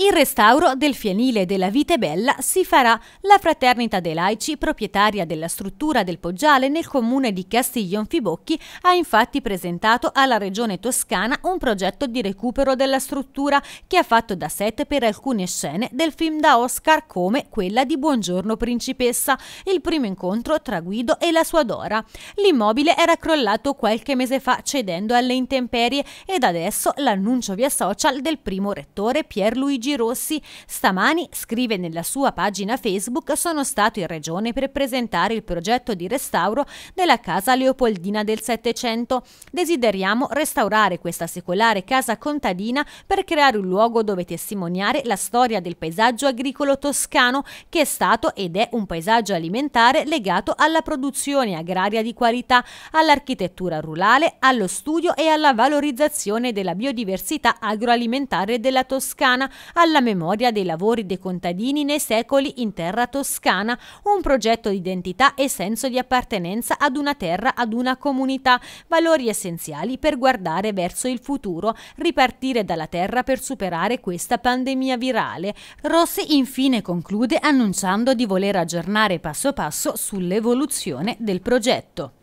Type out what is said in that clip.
Il restauro del fienile della Vitebella si farà la Fraternita dei Laici, proprietaria della struttura del Poggiale nel comune di Castiglion Fibocchi, ha infatti presentato alla Regione Toscana un progetto di recupero della struttura che ha fatto da set per alcune scene del film da Oscar come quella di Buongiorno Principessa, il primo incontro tra Guido e la sua Dora. L'immobile era crollato qualche mese fa cedendo alle intemperie ed adesso l'annuncio via social del primo rettore Pierluigi Luigi Rossi stamani scrive nella sua pagina Facebook sono stato in regione per presentare il progetto di restauro della casa Leopoldina del Settecento. Desideriamo restaurare questa secolare casa contadina per creare un luogo dove testimoniare la storia del paesaggio agricolo toscano che è stato ed è un paesaggio alimentare legato alla produzione agraria di qualità, all'architettura rurale, allo studio e alla valorizzazione della biodiversità agroalimentare della Toscana, alla memoria dei lavori dei contadini nei secoli in terra toscana, un progetto di identità e senso di appartenenza ad una terra, ad una comunità, valori essenziali per guardare verso il futuro, ripartire dalla terra per superare questa pandemia virale. Rossi infine conclude annunciando di voler aggiornare passo passo sull'evoluzione del progetto.